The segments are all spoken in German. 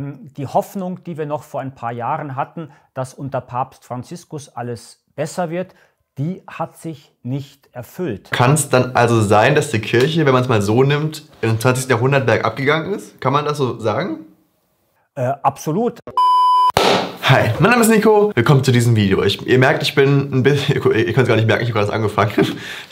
die Hoffnung, die wir noch vor ein paar Jahren hatten, dass unter Papst Franziskus alles besser wird, die hat sich nicht erfüllt. Kann es dann also sein, dass die Kirche, wenn man es mal so nimmt, im 20. Jahrhundert bergab gegangen ist? Kann man das so sagen? Äh, absolut. Hi, mein Name ist Nico, willkommen zu diesem Video. Ich, ihr merkt, ich bin ein bisschen, ihr, könnt es gar nicht merken, ich habe gerade angefangen.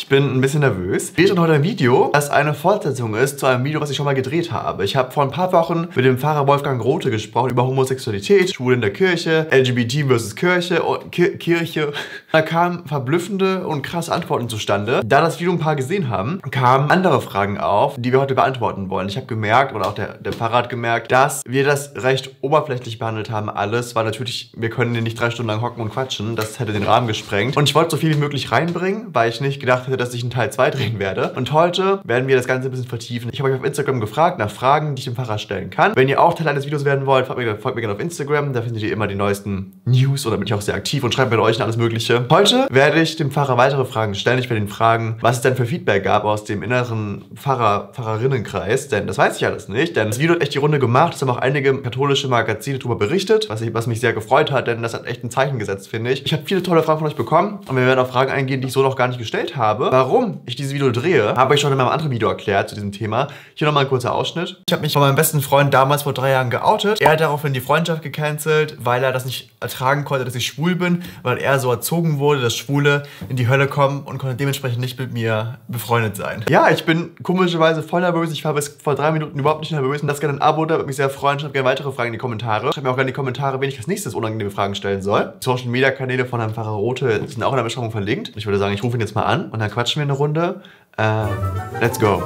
Ich bin ein bisschen nervös. Wir drehen heute ein Video, das eine Fortsetzung ist zu einem Video, was ich schon mal gedreht habe. Ich habe vor ein paar Wochen mit dem Pfarrer Wolfgang Grote gesprochen über Homosexualität, Schwulen in der Kirche, LGBT versus Kirche und Ki Kirche. Da kamen verblüffende und krasse Antworten zustande. Da das Video ein paar gesehen haben, kamen andere Fragen auf, die wir heute beantworten wollen. Ich habe gemerkt, oder auch der, der Pfarrer hat gemerkt, dass wir das recht oberflächlich behandelt haben alles, weil natürlich wirklich, wir können hier nicht drei Stunden lang hocken und quatschen. Das hätte den Rahmen gesprengt. Und ich wollte so viel wie möglich reinbringen, weil ich nicht gedacht hätte, dass ich einen Teil 2 drehen werde. Und heute werden wir das Ganze ein bisschen vertiefen. Ich habe euch auf Instagram gefragt nach Fragen, die ich dem Pfarrer stellen kann. Wenn ihr auch Teil eines Videos werden wollt, folgt mir, folgt mir gerne auf Instagram. Da findet ihr immer die neuesten News und da bin ich auch sehr aktiv und schreibt mir euch alles Mögliche. Heute werde ich dem Pfarrer weitere Fragen stellen. Ich werde ihn fragen, was es denn für Feedback gab aus dem inneren Pfarrer, Pfarrerinnenkreis. Denn das weiß ich alles nicht. Denn das Video hat echt die Runde gemacht. Es haben auch einige katholische Magazine darüber berichtet, was, ich, was mich sehr gefreut gefreut hat, denn das hat echt ein Zeichen gesetzt, finde ich. Ich habe viele tolle Fragen von euch bekommen und wir werden auf Fragen eingehen, die ich so noch gar nicht gestellt habe. Warum ich dieses Video drehe, habe ich schon in meinem anderen Video erklärt zu diesem Thema. Hier nochmal ein kurzer Ausschnitt. Ich habe mich von meinem besten Freund damals vor drei Jahren geoutet. Er hat daraufhin die Freundschaft gecancelt, weil er das nicht ertragen konnte, dass ich schwul bin, weil er so erzogen wurde, dass Schwule in die Hölle kommen und konnte dementsprechend nicht mit mir befreundet sein. Ja, ich bin komischerweise voll nervös. Ich war bis vor drei Minuten überhaupt nicht nervös. Und das gerne ein Abo da, würde mich sehr freuen. Schreibt gerne weitere Fragen in die Kommentare. Schreibt mir auch gerne in die Kommentare, wen ich als nächstes jetzt unangenehme Fragen stellen soll. Die Social Media Kanäle von Herrn Pfarrer Rote sind auch in der Beschreibung verlinkt. Ich würde sagen, ich rufe ihn jetzt mal an und dann quatschen wir eine Runde. Äh, let's go.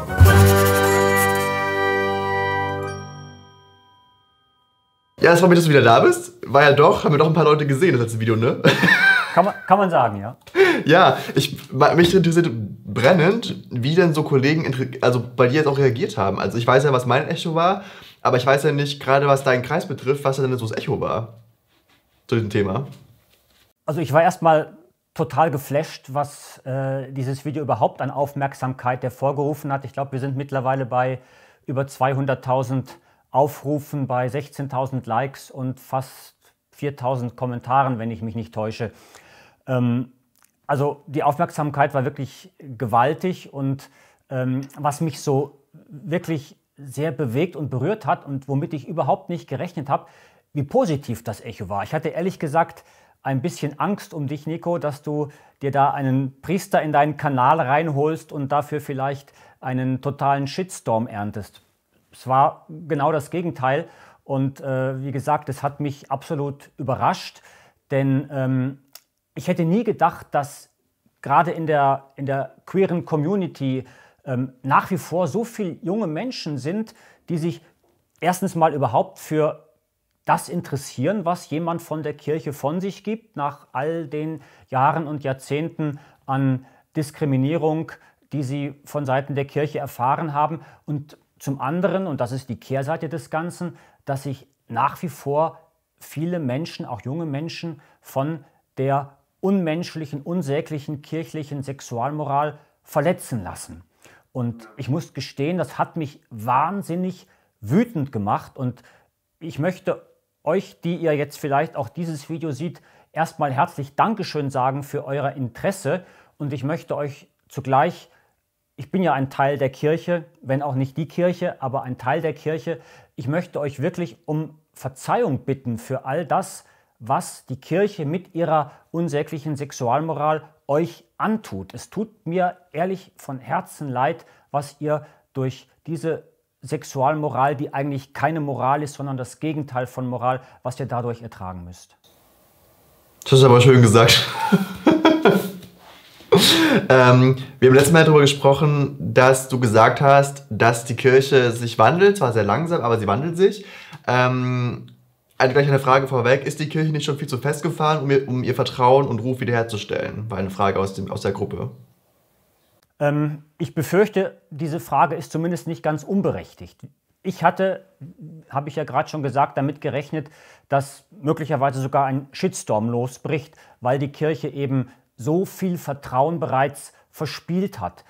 Ja, es freut mich, dass du wieder da bist. War ja doch, haben wir doch ein paar Leute gesehen, das letzte Video, ne? Kann man, kann man sagen, ja. ja, ich, mich interessiert brennend, wie denn so Kollegen also bei dir jetzt auch reagiert haben. Also ich weiß ja, was mein Echo war, aber ich weiß ja nicht, gerade was deinen Kreis betrifft, was denn so das Echo war zu dem Thema? Also ich war erstmal total geflasht, was äh, dieses Video überhaupt an Aufmerksamkeit hervorgerufen hat. Ich glaube, wir sind mittlerweile bei über 200.000 Aufrufen, bei 16.000 Likes und fast 4.000 Kommentaren, wenn ich mich nicht täusche. Ähm, also die Aufmerksamkeit war wirklich gewaltig und ähm, was mich so wirklich sehr bewegt und berührt hat und womit ich überhaupt nicht gerechnet habe, wie positiv das Echo war. Ich hatte ehrlich gesagt ein bisschen Angst um dich, Nico, dass du dir da einen Priester in deinen Kanal reinholst und dafür vielleicht einen totalen Shitstorm erntest. Es war genau das Gegenteil. Und äh, wie gesagt, es hat mich absolut überrascht, denn ähm, ich hätte nie gedacht, dass gerade in der, in der queeren Community ähm, nach wie vor so viele junge Menschen sind, die sich erstens mal überhaupt für das interessieren, was jemand von der Kirche von sich gibt, nach all den Jahren und Jahrzehnten an Diskriminierung, die sie von Seiten der Kirche erfahren haben. Und zum anderen, und das ist die Kehrseite des Ganzen, dass sich nach wie vor viele Menschen, auch junge Menschen, von der unmenschlichen, unsäglichen kirchlichen Sexualmoral verletzen lassen. Und ich muss gestehen, das hat mich wahnsinnig wütend gemacht und ich möchte euch, die ihr jetzt vielleicht auch dieses Video sieht, erstmal herzlich Dankeschön sagen für euer Interesse und ich möchte euch zugleich, ich bin ja ein Teil der Kirche, wenn auch nicht die Kirche, aber ein Teil der Kirche, ich möchte euch wirklich um Verzeihung bitten für all das, was die Kirche mit ihrer unsäglichen Sexualmoral euch antut. Es tut mir ehrlich von Herzen leid, was ihr durch diese Sexualmoral, die eigentlich keine Moral ist, sondern das Gegenteil von Moral, was ihr dadurch ertragen müsst. Das ist aber schön gesagt. ähm, wir haben letztes Mal darüber gesprochen, dass du gesagt hast, dass die Kirche sich wandelt, zwar sehr langsam, aber sie wandelt sich. Ähm, also gleich eine Frage vorweg, ist die Kirche nicht schon viel zu festgefahren, um ihr, um ihr Vertrauen und Ruf wiederherzustellen? War eine Frage aus, dem, aus der Gruppe. Ähm, ich befürchte, diese Frage ist zumindest nicht ganz unberechtigt. Ich hatte, habe ich ja gerade schon gesagt, damit gerechnet, dass möglicherweise sogar ein Shitstorm losbricht, weil die Kirche eben so viel Vertrauen bereits verspielt hat.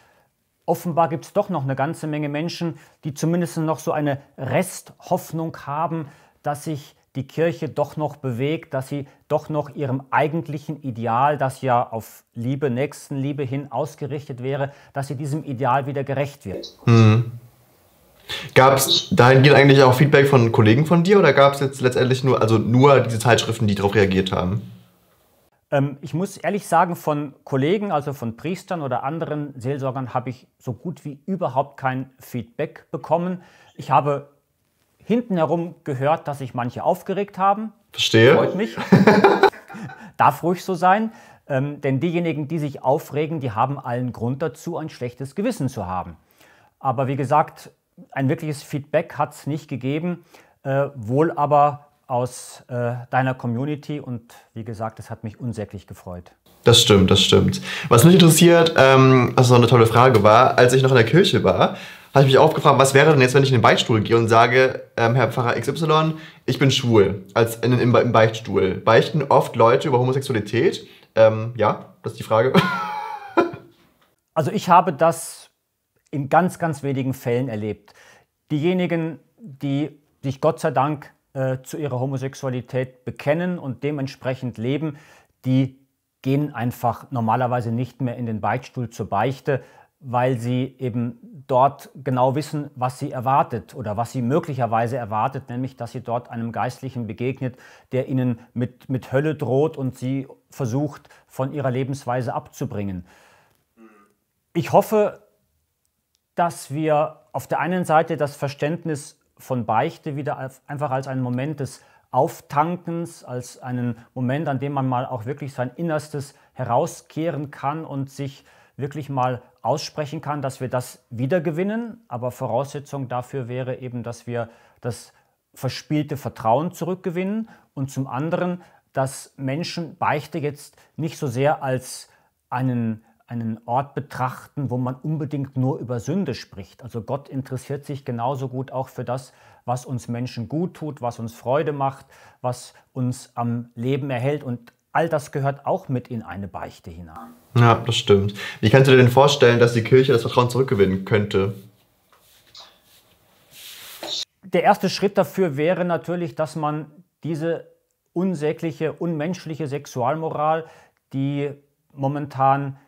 Offenbar gibt es doch noch eine ganze Menge Menschen, die zumindest noch so eine Resthoffnung haben, dass sich die Kirche doch noch bewegt, dass sie doch noch ihrem eigentlichen Ideal, das ja auf Liebe, Nächstenliebe hin ausgerichtet wäre, dass sie diesem Ideal wieder gerecht wird. Mhm. Gab es dahingehend eigentlich auch Feedback von Kollegen von dir oder gab es jetzt letztendlich nur, also nur diese Zeitschriften, die darauf reagiert haben? Ähm, ich muss ehrlich sagen, von Kollegen, also von Priestern oder anderen Seelsorgern, habe ich so gut wie überhaupt kein Feedback bekommen. Ich habe hintenherum gehört, dass sich manche aufgeregt haben. Verstehe. Freut mich. Darf ruhig so sein. Ähm, denn diejenigen, die sich aufregen, die haben allen Grund dazu, ein schlechtes Gewissen zu haben. Aber wie gesagt, ein wirkliches Feedback hat es nicht gegeben, äh, wohl aber aus äh, deiner Community und wie gesagt, es hat mich unsäglich gefreut. Das stimmt, das stimmt. Was mich interessiert, ähm, was eine tolle Frage war, als ich noch in der Kirche war, habe ich mich auch gefragt, was wäre denn jetzt, wenn ich in den Beichtstuhl gehe und sage, ähm, Herr Pfarrer XY, ich bin schwul, als in, im, im Beichtstuhl. Beichten oft Leute über Homosexualität? Ähm, ja, das ist die Frage. also ich habe das in ganz, ganz wenigen Fällen erlebt. Diejenigen, die sich Gott sei Dank äh, zu ihrer Homosexualität bekennen und dementsprechend leben, die gehen einfach normalerweise nicht mehr in den Beichtstuhl zur Beichte, weil sie eben dort genau wissen, was sie erwartet oder was sie möglicherweise erwartet, nämlich dass sie dort einem Geistlichen begegnet, der ihnen mit, mit Hölle droht und sie versucht, von ihrer Lebensweise abzubringen. Ich hoffe, dass wir auf der einen Seite das Verständnis von Beichte wieder einfach als einen Moment des Auftankens, als einen Moment, an dem man mal auch wirklich sein Innerstes herauskehren kann und sich wirklich mal aussprechen kann, dass wir das wiedergewinnen. Aber Voraussetzung dafür wäre eben, dass wir das verspielte Vertrauen zurückgewinnen und zum anderen, dass Menschen Beichte jetzt nicht so sehr als einen, einen Ort betrachten, wo man unbedingt nur über Sünde spricht. Also Gott interessiert sich genauso gut auch für das, was uns Menschen gut tut, was uns Freude macht, was uns am Leben erhält und all das gehört auch mit in eine Beichte hinein. Ja, das stimmt. Wie kannst du dir denn vorstellen, dass die Kirche das Vertrauen zurückgewinnen könnte? Der erste Schritt dafür wäre natürlich, dass man diese unsägliche, unmenschliche Sexualmoral, die momentan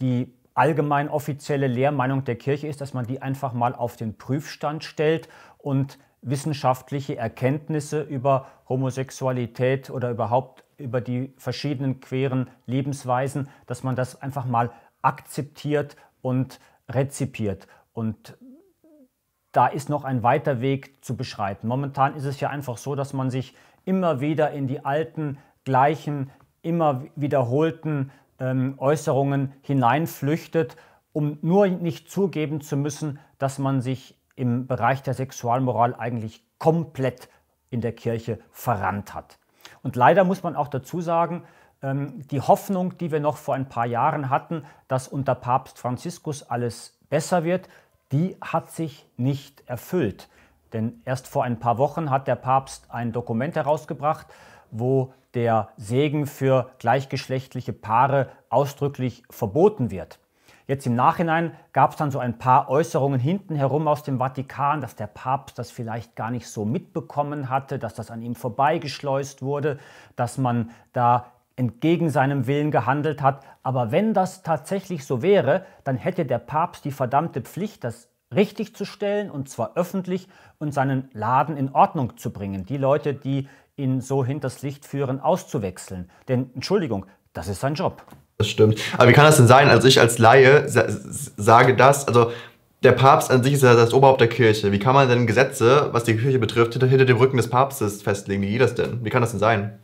die allgemein offizielle Lehrmeinung der Kirche ist, dass man die einfach mal auf den Prüfstand stellt und wissenschaftliche Erkenntnisse über Homosexualität oder überhaupt über die verschiedenen queeren Lebensweisen, dass man das einfach mal akzeptiert und rezipiert. Und da ist noch ein weiter Weg zu beschreiten. Momentan ist es ja einfach so, dass man sich immer wieder in die alten, gleichen, immer wiederholten ähm, Äußerungen hineinflüchtet, um nur nicht zugeben zu müssen, dass man sich im Bereich der Sexualmoral eigentlich komplett in der Kirche verrannt hat. Und leider muss man auch dazu sagen, ähm, die Hoffnung, die wir noch vor ein paar Jahren hatten, dass unter Papst Franziskus alles besser wird, die hat sich nicht erfüllt. Denn erst vor ein paar Wochen hat der Papst ein Dokument herausgebracht, wo der Segen für gleichgeschlechtliche Paare ausdrücklich verboten wird. Jetzt im Nachhinein gab es dann so ein paar Äußerungen hinten herum aus dem Vatikan, dass der Papst das vielleicht gar nicht so mitbekommen hatte, dass das an ihm vorbeigeschleust wurde, dass man da entgegen seinem Willen gehandelt hat. Aber wenn das tatsächlich so wäre, dann hätte der Papst die verdammte Pflicht, das richtig zu stellen, und zwar öffentlich, und seinen Laden in Ordnung zu bringen, die Leute, die ihn so hinters Licht führen, auszuwechseln. Denn Entschuldigung, das ist sein Job. Das stimmt. Aber wie kann das denn sein, als ich als Laie sage das, also der Papst an sich ist ja das Oberhaupt der Kirche. Wie kann man denn Gesetze, was die Kirche betrifft, hinter, hinter dem Rücken des Papstes festlegen? Wie geht das denn? Wie kann das denn sein?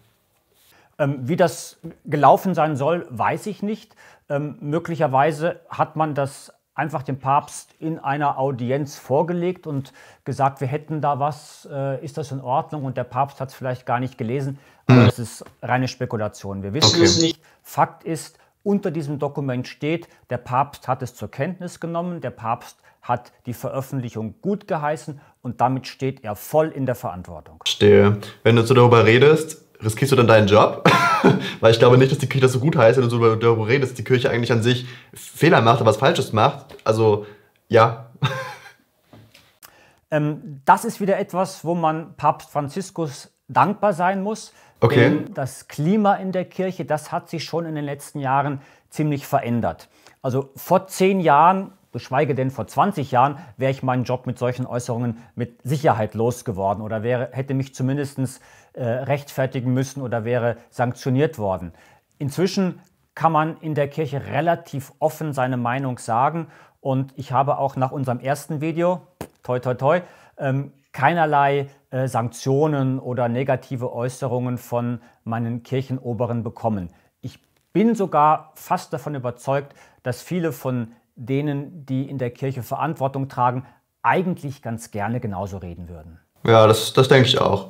Ähm, wie das gelaufen sein soll, weiß ich nicht. Ähm, möglicherweise hat man das einfach dem Papst in einer Audienz vorgelegt und gesagt, wir hätten da was, äh, ist das in Ordnung? Und der Papst hat es vielleicht gar nicht gelesen. Aber hm. das ist reine Spekulation. Wir wissen okay. es nicht. Fakt ist, unter diesem Dokument steht, der Papst hat es zur Kenntnis genommen, der Papst hat die Veröffentlichung gut geheißen und damit steht er voll in der Verantwortung. Stehe. Wenn du so darüber redest, riskierst du dann deinen Job? Weil ich glaube nicht, dass die Kirche das so gut heißt, wenn du so darüber redest, dass die Kirche eigentlich an sich Fehler macht, aber was Falsches macht. Also ja. ähm, das ist wieder etwas, wo man Papst Franziskus dankbar sein muss. Okay. Das Klima in der Kirche, das hat sich schon in den letzten Jahren ziemlich verändert. Also vor zehn Jahren, geschweige denn vor 20 Jahren, wäre ich meinen Job mit solchen Äußerungen mit Sicherheit losgeworden oder wäre, hätte mich zumindest äh, rechtfertigen müssen oder wäre sanktioniert worden. Inzwischen kann man in der Kirche relativ offen seine Meinung sagen und ich habe auch nach unserem ersten Video, toi toi toi, ähm, keinerlei äh, Sanktionen oder negative Äußerungen von meinen Kirchenoberen bekommen. Ich bin sogar fast davon überzeugt, dass viele von denen, die in der Kirche Verantwortung tragen, eigentlich ganz gerne genauso reden würden. Ja, das, das denke ich auch.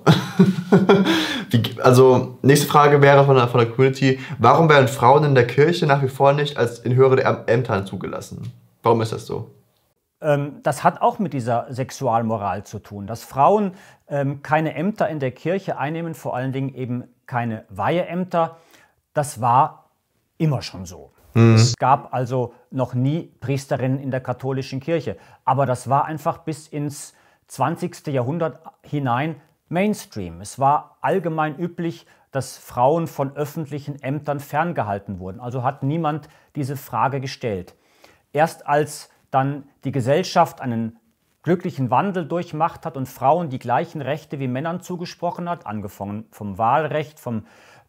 die, also, nächste Frage wäre von der, von der Community: Warum werden Frauen in der Kirche nach wie vor nicht als in höhere Ämtern zugelassen? Warum ist das so? Ähm, das hat auch mit dieser Sexualmoral zu tun, dass Frauen ähm, keine Ämter in der Kirche einnehmen, vor allen Dingen eben keine Weiheämter. Das war immer schon so. Mhm. Es gab also noch nie Priesterinnen in der katholischen Kirche. Aber das war einfach bis ins 20. Jahrhundert hinein Mainstream. Es war allgemein üblich, dass Frauen von öffentlichen Ämtern ferngehalten wurden. Also hat niemand diese Frage gestellt. Erst als dann die Gesellschaft einen glücklichen Wandel durchmacht hat und Frauen die gleichen Rechte wie Männern zugesprochen hat, angefangen vom Wahlrecht, vom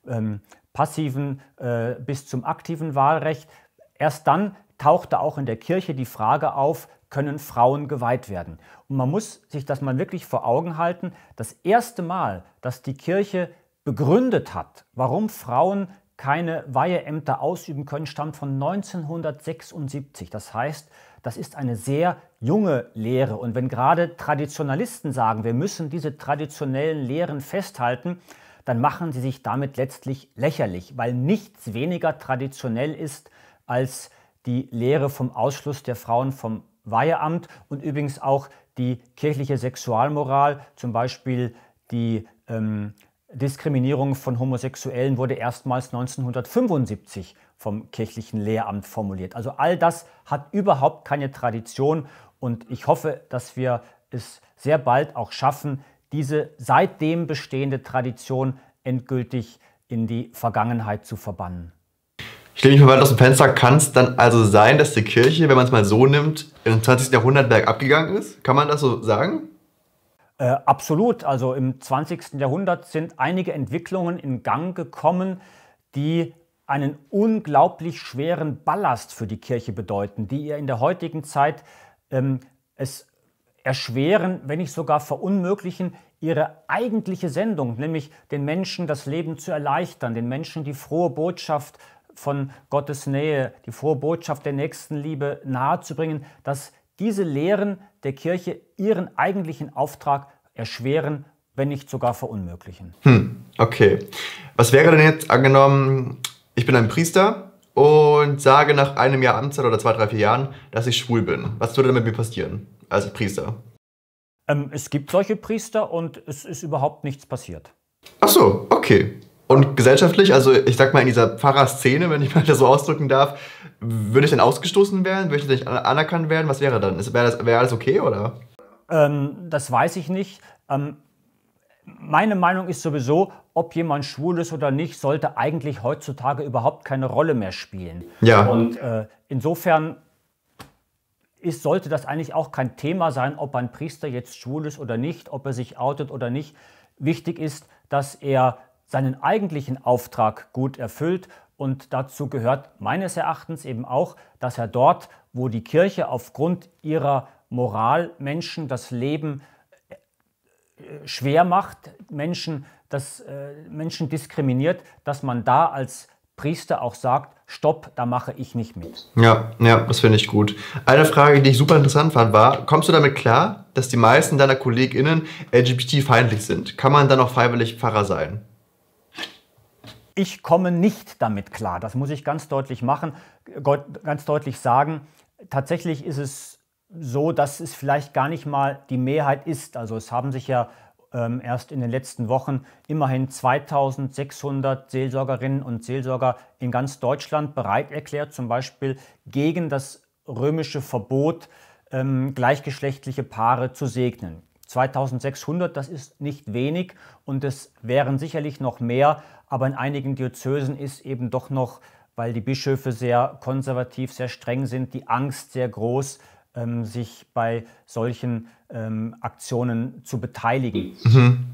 ähm, passiven äh, bis zum aktiven Wahlrecht. Erst dann tauchte auch in der Kirche die Frage auf, können Frauen geweiht werden? Und man muss sich das mal wirklich vor Augen halten. Das erste Mal, dass die Kirche begründet hat, warum Frauen keine Weiheämter ausüben können, stammt von 1976. Das heißt, das ist eine sehr junge Lehre. Und wenn gerade Traditionalisten sagen, wir müssen diese traditionellen Lehren festhalten, dann machen sie sich damit letztlich lächerlich, weil nichts weniger traditionell ist als die Lehre vom Ausschluss der Frauen vom Weiheamt und übrigens auch die kirchliche Sexualmoral, zum Beispiel die ähm, Diskriminierung von Homosexuellen wurde erstmals 1975 vom kirchlichen Lehramt formuliert. Also all das hat überhaupt keine Tradition und ich hoffe, dass wir es sehr bald auch schaffen, diese seitdem bestehende Tradition endgültig in die Vergangenheit zu verbannen. Ich lehne mich mal weit aus dem Fenster. Kann es dann also sein, dass die Kirche, wenn man es mal so nimmt, im 20. Jahrhundert bergab gegangen ist? Kann man das so sagen? Äh, absolut. Also im 20. Jahrhundert sind einige Entwicklungen in Gang gekommen, die einen unglaublich schweren Ballast für die Kirche bedeuten, die ihr in der heutigen Zeit ähm, es erschweren, wenn nicht sogar verunmöglichen, ihre eigentliche Sendung, nämlich den Menschen das Leben zu erleichtern, den Menschen die frohe Botschaft von Gottes Nähe, die frohe Botschaft der Nächstenliebe nahezubringen, dass diese Lehren der Kirche ihren eigentlichen Auftrag erschweren, wenn nicht sogar verunmöglichen. Hm, okay. Was wäre denn jetzt angenommen, ich bin ein Priester und sage nach einem Jahr Amtszeit oder zwei, drei, vier Jahren, dass ich schwul bin. Was würde denn mit mir passieren als Priester? Ähm, es gibt solche Priester und es ist überhaupt nichts passiert. Ach so, okay. Und gesellschaftlich, also ich sag mal in dieser Pfarrerszene, wenn ich mal das so ausdrücken darf, würde ich dann ausgestoßen werden? Würde ich nicht anerkannt werden? Was wäre dann? Wäre das, wär alles okay oder? Ähm, das weiß ich nicht. Ähm, meine Meinung ist sowieso, ob jemand schwul ist oder nicht, sollte eigentlich heutzutage überhaupt keine Rolle mehr spielen. Ja. Und äh, insofern ist, sollte das eigentlich auch kein Thema sein, ob ein Priester jetzt schwul ist oder nicht, ob er sich outet oder nicht. Wichtig ist, dass er seinen eigentlichen Auftrag gut erfüllt. Und dazu gehört meines Erachtens eben auch, dass er dort, wo die Kirche aufgrund ihrer Moral Menschen das Leben äh, schwer macht, Menschen, das, äh, Menschen diskriminiert, dass man da als Priester auch sagt, stopp, da mache ich nicht mit. Ja, ja, das finde ich gut. Eine Frage, die ich super interessant fand, war, kommst du damit klar, dass die meisten deiner KollegInnen LGBT-feindlich sind? Kann man dann auch freiwillig Pfarrer sein? ich komme nicht damit klar. Das muss ich ganz deutlich machen, ganz deutlich sagen. Tatsächlich ist es so, dass es vielleicht gar nicht mal die Mehrheit ist. Also es haben sich ja ähm, erst in den letzten Wochen immerhin 2600 Seelsorgerinnen und Seelsorger in ganz Deutschland bereit erklärt, zum Beispiel gegen das römische Verbot, ähm, gleichgeschlechtliche Paare zu segnen. 2600, das ist nicht wenig und es wären sicherlich noch mehr, aber in einigen Diözesen ist eben doch noch, weil die Bischöfe sehr konservativ, sehr streng sind, die Angst sehr groß, ähm, sich bei solchen ähm, Aktionen zu beteiligen. Mhm.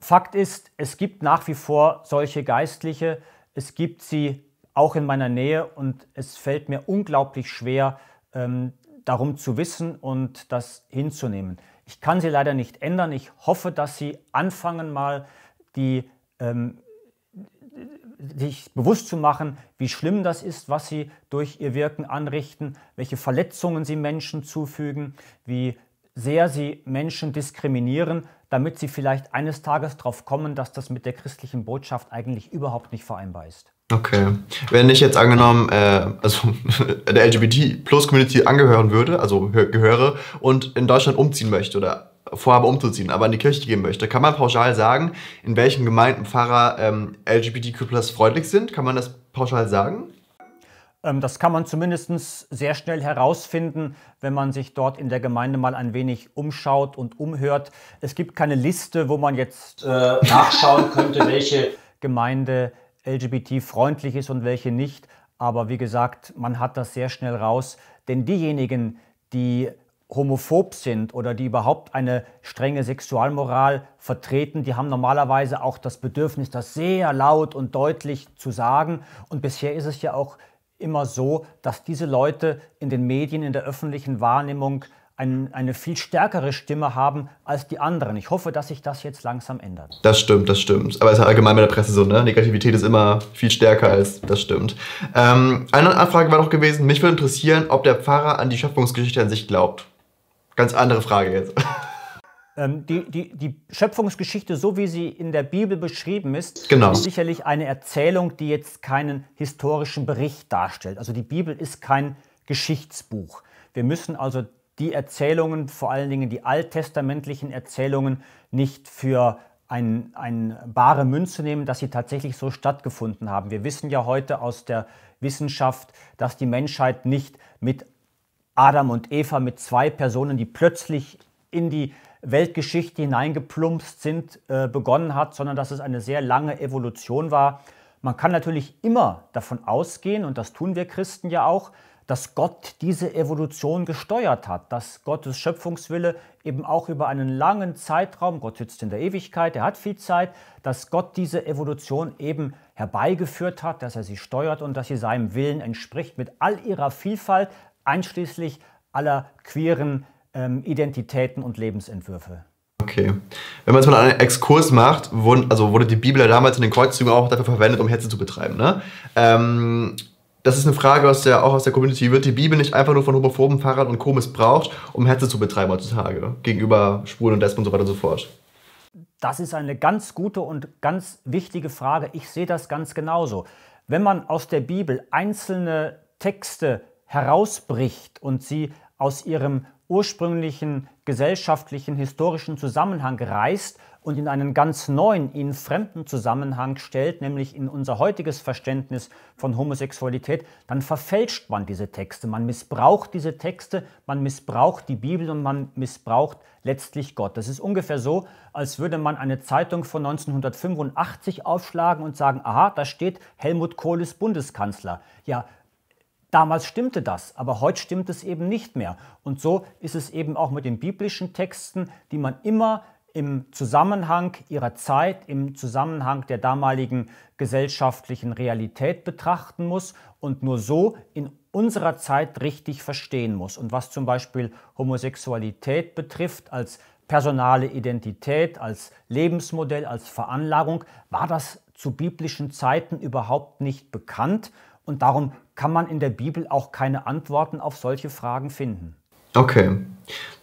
Fakt ist, es gibt nach wie vor solche Geistliche, es gibt sie auch in meiner Nähe und es fällt mir unglaublich schwer, ähm, darum zu wissen und das hinzunehmen. Ich kann sie leider nicht ändern. Ich hoffe, dass sie anfangen mal die ähm, sich bewusst zu machen, wie schlimm das ist, was sie durch ihr Wirken anrichten, welche Verletzungen sie Menschen zufügen, wie sehr sie Menschen diskriminieren, damit sie vielleicht eines Tages darauf kommen, dass das mit der christlichen Botschaft eigentlich überhaupt nicht vereinbar ist. Okay. Wenn ich jetzt angenommen, äh, also der LGBT-Plus-Community angehören würde, also gehöre und in Deutschland umziehen möchte oder vorhabe umzuziehen, aber in die Kirche gehen möchte, kann man pauschal sagen, in welchen Gemeinden Pfarrer ähm, LGBTQ-Plus-freundlich sind? Kann man das pauschal sagen? Ähm, das kann man zumindest sehr schnell herausfinden, wenn man sich dort in der Gemeinde mal ein wenig umschaut und umhört. Es gibt keine Liste, wo man jetzt äh, nachschauen könnte, welche Gemeinde LGBT-freundlich ist und welche nicht. Aber wie gesagt, man hat das sehr schnell raus. Denn diejenigen, die homophob sind oder die überhaupt eine strenge Sexualmoral vertreten, die haben normalerweise auch das Bedürfnis, das sehr laut und deutlich zu sagen. Und bisher ist es ja auch immer so, dass diese Leute in den Medien, in der öffentlichen Wahrnehmung ein, eine viel stärkere Stimme haben als die anderen. Ich hoffe, dass sich das jetzt langsam ändert. Das stimmt, das stimmt. Aber es ist ja allgemein bei der Presse so, ne? Negativität ist immer viel stärker als das stimmt. Ähm, eine Anfrage war noch gewesen, mich würde interessieren, ob der Pfarrer an die Schöpfungsgeschichte an sich glaubt. Ganz andere Frage jetzt. Ähm, die, die, die, Schöpfungsgeschichte, so wie sie in der Bibel beschrieben ist, genau. ist sicherlich eine Erzählung, die jetzt keinen historischen Bericht darstellt. Also die Bibel ist kein Geschichtsbuch. Wir müssen also die Erzählungen, vor allen Dingen die alttestamentlichen Erzählungen, nicht für eine ein bare Münze nehmen, dass sie tatsächlich so stattgefunden haben. Wir wissen ja heute aus der Wissenschaft, dass die Menschheit nicht mit Adam und Eva, mit zwei Personen, die plötzlich in die Weltgeschichte hineingeplumpst sind, äh, begonnen hat, sondern dass es eine sehr lange Evolution war. Man kann natürlich immer davon ausgehen, und das tun wir Christen ja auch, dass Gott diese Evolution gesteuert hat, dass Gottes Schöpfungswille eben auch über einen langen Zeitraum, Gott sitzt in der Ewigkeit, er hat viel Zeit, dass Gott diese Evolution eben herbeigeführt hat, dass er sie steuert und dass sie seinem Willen entspricht mit all ihrer Vielfalt, einschließlich aller queeren ähm, Identitäten und Lebensentwürfe. Okay. Wenn man jetzt mal einen Exkurs macht, wurden, also wurde die Bibel ja damals in den Kreuzzügen auch dafür verwendet, um Hetze zu betreiben. Ne? Ähm, das ist eine Frage aus der, auch aus der Community. Wird die Bibel nicht einfach nur von homophoben Fahrern und Co. missbraucht, um Hetze zu betreiben heutzutage gegenüber Spuren und Despen und so weiter und so fort? Das ist eine ganz gute und ganz wichtige Frage. Ich sehe das ganz genauso. Wenn man aus der Bibel einzelne Texte herausbricht und sie aus ihrem ursprünglichen gesellschaftlichen, historischen Zusammenhang reißt und in einen ganz neuen, in fremden Zusammenhang stellt, nämlich in unser heutiges Verständnis von Homosexualität, dann verfälscht man diese Texte, man missbraucht diese Texte, man missbraucht die Bibel und man missbraucht letztlich Gott. Das ist ungefähr so, als würde man eine Zeitung von 1985 aufschlagen und sagen, aha, da steht Helmut Kohl ist Bundeskanzler. Ja, Damals stimmte das, aber heute stimmt es eben nicht mehr. Und so ist es eben auch mit den biblischen Texten, die man immer im Zusammenhang ihrer Zeit, im Zusammenhang der damaligen gesellschaftlichen Realität betrachten muss und nur so in unserer Zeit richtig verstehen muss. Und was zum Beispiel Homosexualität betrifft, als personale Identität, als Lebensmodell, als Veranlagung, war das zu biblischen Zeiten überhaupt nicht bekannt und darum kann man in der Bibel auch keine Antworten auf solche Fragen finden. Okay.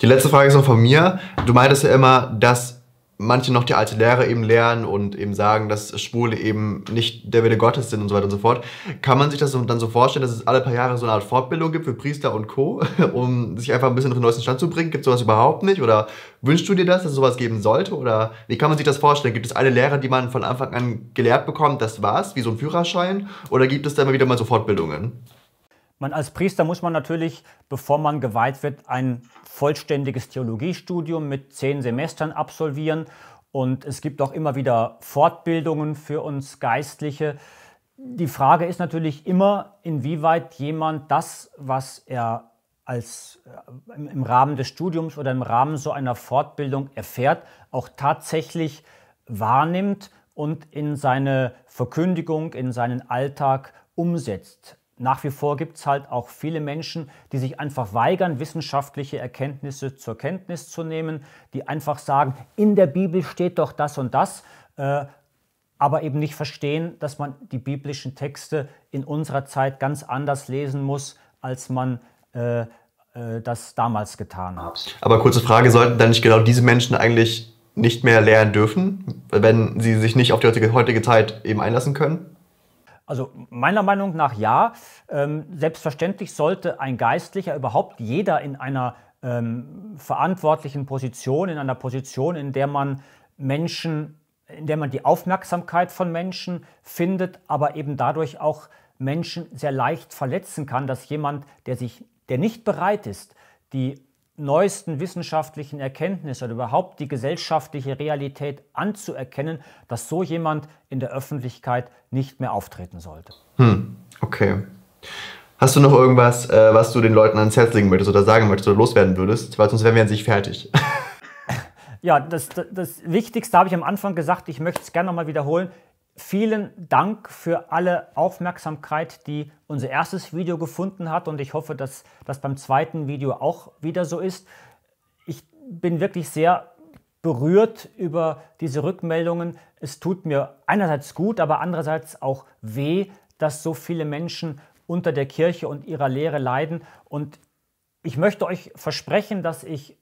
Die letzte Frage ist noch von mir. Du meintest ja immer, dass manche noch die alte Lehre eben lernen und eben sagen, dass Schwule eben nicht der Wille Gottes sind und so weiter und so fort. Kann man sich das dann so vorstellen, dass es alle paar Jahre so eine Art Fortbildung gibt für Priester und Co., um sich einfach ein bisschen auf den neuesten Stand zu bringen? Gibt es sowas überhaupt nicht? Oder wünschst du dir das, dass es sowas geben sollte? Oder wie kann man sich das vorstellen? Gibt es alle Lehre, die man von Anfang an gelehrt bekommt, das war's, wie so ein Führerschein? Oder gibt es da immer wieder mal so Fortbildungen? Man als Priester muss man natürlich, bevor man geweiht wird, ein vollständiges Theologiestudium mit zehn Semestern absolvieren. Und es gibt auch immer wieder Fortbildungen für uns Geistliche. Die Frage ist natürlich immer, inwieweit jemand das, was er als äh, im Rahmen des Studiums oder im Rahmen so einer Fortbildung erfährt, auch tatsächlich wahrnimmt und in seine Verkündigung, in seinen Alltag umsetzt nach wie vor gibt es halt auch viele Menschen, die sich einfach weigern, wissenschaftliche Erkenntnisse zur Kenntnis zu nehmen, die einfach sagen, in der Bibel steht doch das und das, äh, aber eben nicht verstehen, dass man die biblischen Texte in unserer Zeit ganz anders lesen muss, als man äh, äh, das damals getan hat. Aber kurze Frage, sollten dann nicht genau diese Menschen eigentlich nicht mehr lernen dürfen, wenn sie sich nicht auf die heutige, heutige Zeit eben einlassen können? Also meiner Meinung nach ja. Ähm, selbstverständlich sollte ein Geistlicher, überhaupt jeder in einer ähm, verantwortlichen Position, in einer Position, in der man Menschen, in der man die Aufmerksamkeit von Menschen findet, aber eben dadurch auch Menschen sehr leicht verletzen kann, dass jemand, der sich, der nicht bereit ist, die neuesten wissenschaftlichen Erkenntnis oder überhaupt die gesellschaftliche Realität anzuerkennen, dass so jemand in der Öffentlichkeit nicht mehr auftreten sollte. Hm, okay. Hast du noch irgendwas, äh, was du den Leuten ans Herz legen möchtest oder sagen möchtest oder loswerden würdest? Weil sonst wären wir an sich fertig. ja, das, das, das Wichtigste habe ich am Anfang gesagt, ich möchte es gerne nochmal wiederholen. Vielen Dank für alle Aufmerksamkeit, die unser erstes Video gefunden hat und ich hoffe, dass das beim zweiten Video auch wieder so ist. Ich bin wirklich sehr berührt über diese Rückmeldungen. Es tut mir einerseits gut, aber andererseits auch weh, dass so viele Menschen unter der Kirche und ihrer Lehre leiden. Und ich möchte euch versprechen, dass ich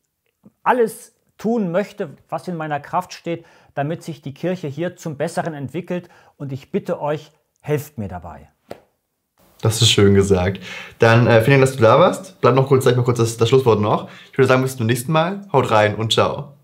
alles tun möchte, was in meiner Kraft steht, damit sich die Kirche hier zum Besseren entwickelt. Und ich bitte euch, helft mir dabei. Das ist schön gesagt. Dann äh, vielen Dank, dass du da warst. Bleib noch kurz, sag mal kurz das, das Schlusswort noch. Ich würde sagen, bis zum nächsten Mal. Haut rein und ciao.